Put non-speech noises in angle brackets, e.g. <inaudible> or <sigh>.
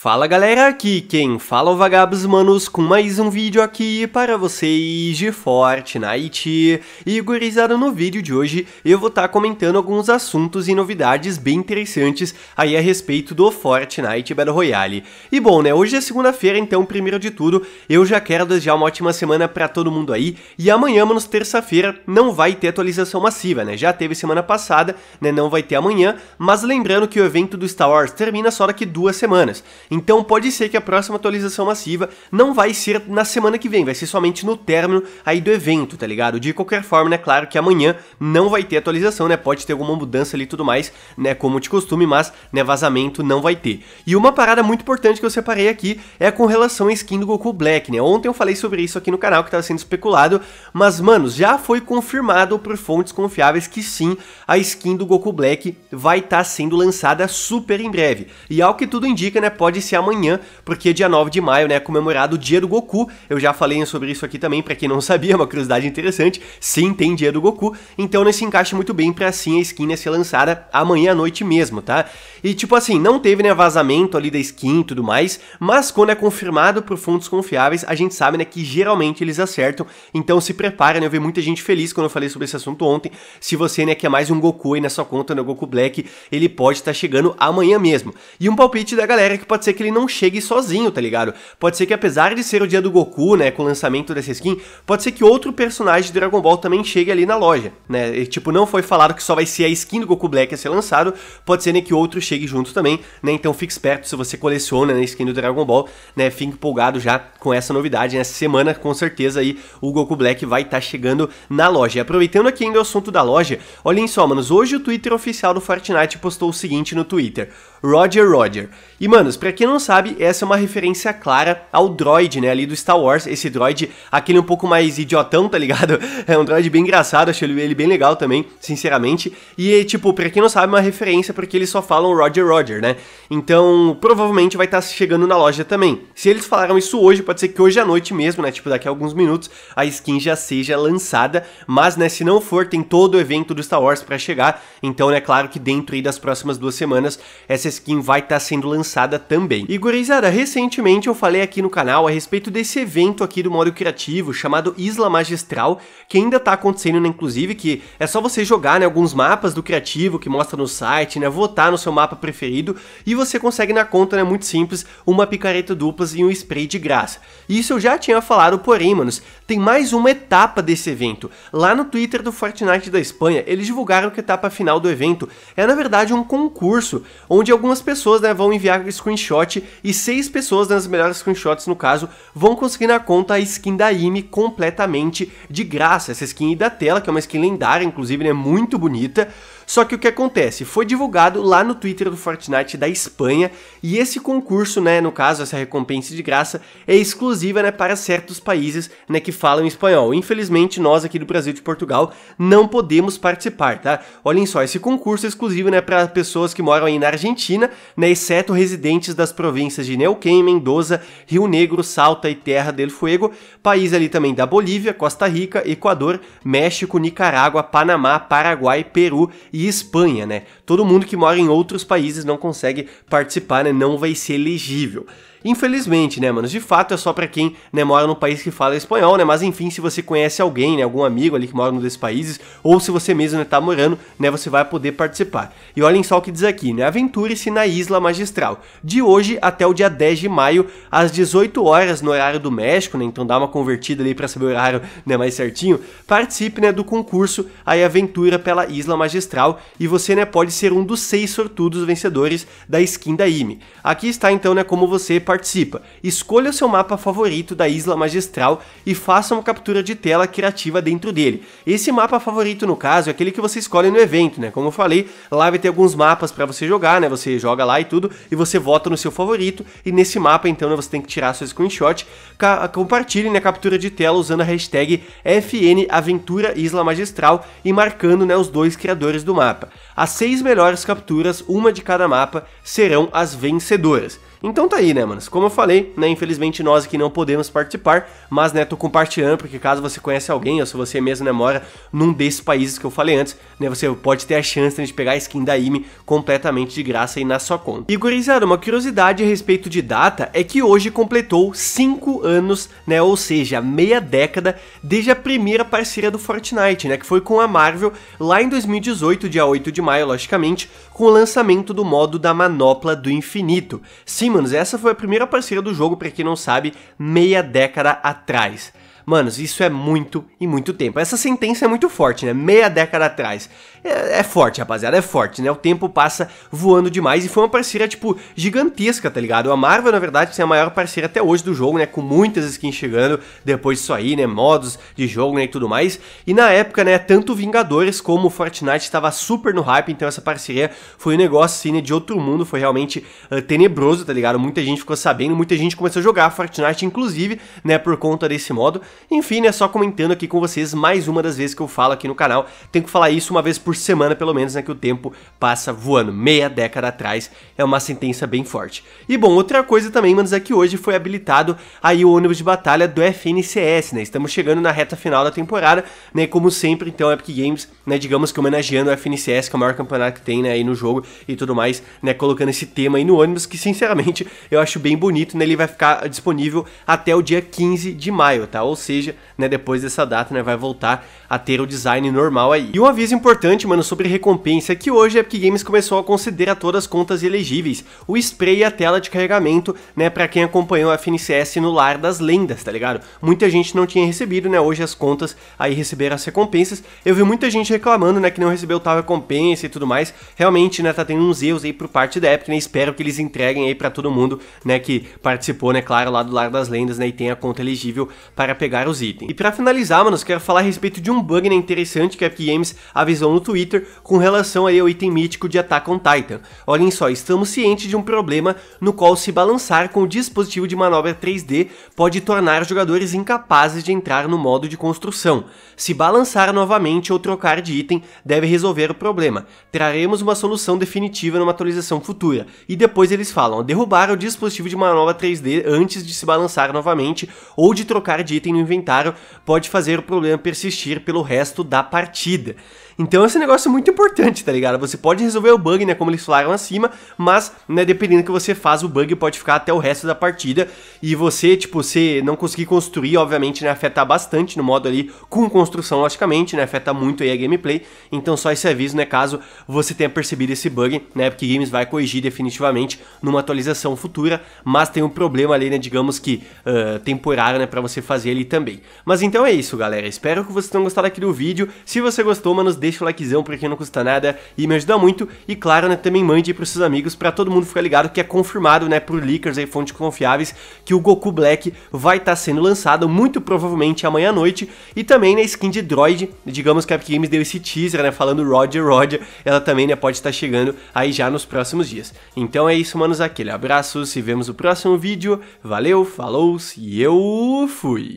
Fala galera, aqui quem fala é o Vagabos Manos com mais um vídeo aqui para vocês de Fortnite. E gurizada, no vídeo de hoje eu vou estar tá comentando alguns assuntos e novidades bem interessantes aí a respeito do Fortnite Battle Royale. E bom né, hoje é segunda-feira então, primeiro de tudo, eu já quero desejar uma ótima semana para todo mundo aí. E amanhã, manos, terça-feira, não vai ter atualização massiva né, já teve semana passada, né, não vai ter amanhã. Mas lembrando que o evento do Star Wars termina só daqui duas semanas. Então pode ser que a próxima atualização massiva não vai ser na semana que vem, vai ser somente no término aí do evento, tá ligado? De qualquer forma, né, claro que amanhã não vai ter atualização, né? Pode ter alguma mudança ali e tudo mais, né, como de costume, mas né, vazamento não vai ter. E uma parada muito importante que eu separei aqui é com relação à skin do Goku Black, né? Ontem eu falei sobre isso aqui no canal que tava sendo especulado, mas mano, já foi confirmado por fontes confiáveis que sim, a skin do Goku Black vai estar tá sendo lançada super em breve. E ao que tudo indica, né, pode pode ser amanhã, porque dia 9 de maio né, é comemorado o dia do Goku. Eu já falei sobre isso aqui também, para quem não <laughs> sabia, é uma curiosidade interessante. Sim, tem dia do Goku. Então nesse encaixa muito bem para assim a skin né, ser lançada amanhã à noite mesmo, tá? E tipo assim, não teve né, vazamento ali da skin e tudo mais, mas quando é confirmado por fontes confiáveis, a gente sabe né, que geralmente eles acertam. Então se prepara, né? Eu vi muita gente feliz quando eu falei sobre esse assunto ontem. Se você né, quer mais um Goku aí na sua conta, no né, Goku Black, ele pode estar tá chegando amanhã mesmo. E um palpite da galera que pode ser ser que ele não chegue sozinho, tá ligado? Pode ser que apesar de ser o dia do Goku, né, com o lançamento dessa skin, pode ser que outro personagem de Dragon Ball também chegue ali na loja, né? E, tipo, não foi falado que só vai ser a skin do Goku Black a ser lançado, pode ser né, que outro chegue junto também, né? Então fique esperto se você coleciona né, a skin do Dragon Ball, né? Fique empolgado já com essa novidade, nessa né? semana com certeza aí o Goku Black vai estar tá chegando na loja. E aproveitando aqui ainda o assunto da loja, olhem só, manos, hoje o Twitter oficial do Fortnite postou o seguinte no Twitter: Roger Roger. E, manos, pra quem não sabe, essa é uma referência clara ao droid, né, ali do Star Wars, esse droid, aquele um pouco mais idiotão, tá ligado? <laughs> É um droid bem engraçado, achei ele bem legal também, sinceramente. E, tipo, pra quem não sabe, é uma referência porque eles só falam Roger Roger, né? Então, provavelmente vai estar tá chegando na loja também. Se eles falaram isso hoje, pode ser que hoje à noite mesmo, né, tipo, daqui a alguns minutos, a skin já seja lançada, mas, né, se não for, tem todo o evento do Star Wars para chegar, então, é né, claro que dentro aí das próximas duas semanas, essa essa skin vai estar tá sendo lançada também. E gurizada, recentemente eu falei aqui no canal a respeito desse evento aqui do modo criativo chamado Isla Magistral, que ainda tá acontecendo, né, inclusive, que é só você jogar, né, alguns mapas do criativo que mostra no site, né, votar no seu mapa preferido e você consegue na conta, né, muito simples, uma picareta duplas e um spray de graça. Isso eu já tinha falado, porém, manos, tem mais uma etapa desse evento. Lá no Twitter do Fortnite da Espanha, eles divulgaram que a etapa final do evento é, na verdade, um concurso, onde algumas pessoas né, vão enviar screenshot e seis pessoas, né, nas melhores screenshots no caso, vão conseguir na conta a skin da Imi completamente de graça. Essa skin da tela, que é uma skin lendária, inclusive, é né, muito bonita. Só que o que acontece? Foi divulgado lá no Twitter do Fortnite da Espanha e esse concurso, né, no caso, essa recompensa de graça, é exclusiva né, para certos países né, que falam espanhol. Infelizmente, nós aqui do Brasil e de Portugal não podemos participar, tá? Olhem só, esse concurso é exclusivo né, para pessoas que moram aí na Argentina, né, exceto residentes das províncias de Neuquén, Mendoza, Rio Negro, Salta e Terra del Fuego, país ali também da Bolívia, Costa Rica, Equador, México, Nicarágua, Panamá, Paraguai, Peru e Espanha, né? Todo mundo que mora em outros países não consegue participar, né? Não vai ser elegível. Infelizmente, né, manos? De fato é só para quem né, mora num país que fala espanhol, né? Mas enfim, se você conhece alguém, né, algum amigo ali que mora num desses países, ou se você mesmo está né, morando, né, você vai poder participar. E olhem só o que diz aqui, né? Aventure-se na Isla Magistral, de hoje até o dia 10 de maio, às 18 horas no horário do México, né? Então dá uma convertida ali para saber o horário, né, mais certinho. Participe, né, do concurso aí Aventura pela Isla Magistral e você, né, pode ser um dos seis sortudos vencedores da skin da IME. Aqui está então, né, como você participa. Escolha o seu mapa favorito da Isla Magistral e faça uma captura de tela criativa dentro dele. Esse mapa favorito, no caso, é aquele que você escolhe no evento, né? Como eu falei, lá vai ter alguns mapas para você jogar, né? Você joga lá e tudo, e você vota no seu favorito, e nesse mapa, então, né, você tem que tirar seu screenshot, compartilhe na né, captura de tela usando a hashtag #FNAventuraIslaMagistral e marcando né, os dois criadores do mapa. As seis melhores capturas, uma de cada mapa, serão as vencedoras. Então tá aí, né, manos? Como eu falei, né, infelizmente nós aqui não podemos participar, mas, né, tô compartilhando, porque caso você conhece alguém, ou se você mesmo, né, mora num desses países que eu falei antes, né, você pode ter a chance né, de pegar a skin da IME completamente de graça aí na sua conta. E, gurizada, uma curiosidade a respeito de data é que hoje completou 5 anos, né, ou seja, meia década desde a primeira parceria do Fortnite, né, que foi com a Marvel lá em 2018, dia 8 de maio, logicamente, com o lançamento do modo da Manopla do Infinito. Sim, Sim, manos. Essa foi a primeira parceira do jogo, para quem não sabe, meia década atrás. Manos, isso é muito e muito tempo. Essa sentença é muito forte, né? Meia década atrás. É, é forte, rapaziada, é forte, né? O tempo passa voando demais e foi uma parceria, tipo, gigantesca, tá ligado? A Marvel, na verdade, é a maior parceira até hoje do jogo, né? Com muitas skins chegando depois disso aí, né? Modos de jogo, né? E tudo mais. E na época, né? Tanto Vingadores como Fortnite estava super no hype, então essa parceria foi um negócio, assim, né? De outro mundo, foi realmente uh, tenebroso, tá ligado? Muita gente ficou sabendo, muita gente começou a jogar Fortnite, inclusive, né? Por conta desse modo. Enfim, né, só comentando aqui com vocês mais uma das vezes que eu falo aqui no canal. Tenho que falar isso uma vez por semana, pelo menos, né, que o tempo passa voando. Meia década atrás é uma sentença bem forte. E bom, outra coisa também, manos, é que hoje foi habilitado aí o ônibus de batalha do FNCS, né? Estamos chegando na reta final da temporada, né? Como sempre, então, Epic Games, né, digamos que homenageando o FNCS, que é o maior campeonato que tem, né, aí no jogo e tudo mais, né, colocando esse tema aí no ônibus, que sinceramente eu acho bem bonito, né? Ele vai ficar disponível até o dia 15 de maio, tá? Ou seja, seja, né, depois dessa data, né, vai voltar a ter o design normal aí. E um aviso importante, mano, sobre recompensa, é que hoje a Epic Games começou a considerar todas as contas elegíveis, o spray e a tela de carregamento, né, para quem acompanhou a FNCS no Lar das Lendas, tá ligado? Muita gente não tinha recebido, né, hoje as contas aí receberam as recompensas. Eu vi muita gente reclamando, né, que não recebeu tal recompensa e tudo mais. Realmente, né, tá tendo uns erros aí por parte da Epic, né? Espero que eles entreguem aí para todo mundo, né, que participou, né, claro, lá do Lar das Lendas, né, e tenha a conta elegível para pegar pegar os itens. E para finalizar, manos, quero falar a respeito de um bug né, interessante que a Epic Games avisou no Twitter com relação aí ao item mítico de Attack on Titan. Olhem só, estamos cientes de um problema no qual se balançar com o dispositivo de manobra 3D pode tornar os jogadores incapazes de entrar no modo de construção. Se balançar novamente ou trocar de item deve resolver o problema. Traremos uma solução definitiva numa atualização futura. E depois eles falam, derrubar o dispositivo de manobra 3D antes de se balançar novamente ou de trocar de item no inventário pode fazer o problema persistir pelo resto da partida. Então esse negócio é muito importante, tá ligado? Você pode resolver o bug, né, como eles falaram acima, mas, né, dependendo do que você faz, o bug pode ficar até o resto da partida e você, tipo, você não conseguir construir, obviamente, né, afeta bastante no modo ali com construção, logicamente, né, afeta muito aí a gameplay, então só esse aviso, né, caso você tenha percebido esse bug, né, porque Games vai corrigir definitivamente numa atualização futura, mas tem um problema ali, né, digamos que uh, temporário, né, pra você fazer ali também. Mas então é isso, galera, espero que vocês tenham gostado aqui do vídeo, se você gostou, mano, deixa deixa o likezão porque não custa nada e me ajuda muito. E claro, né, também mande para seus amigos para todo mundo ficar ligado que é confirmado, né, por leakers e fontes confiáveis, que o Goku Black vai estar tá sendo lançado muito provavelmente amanhã à noite e também na né, skin de droid, digamos que a Epic Games deu esse teaser, né, falando Roger Roger, ela também, né, pode estar tá chegando aí já nos próximos dias. Então é isso, manos, aquele abraço, se vemos no próximo vídeo, valeu, falou e eu fui!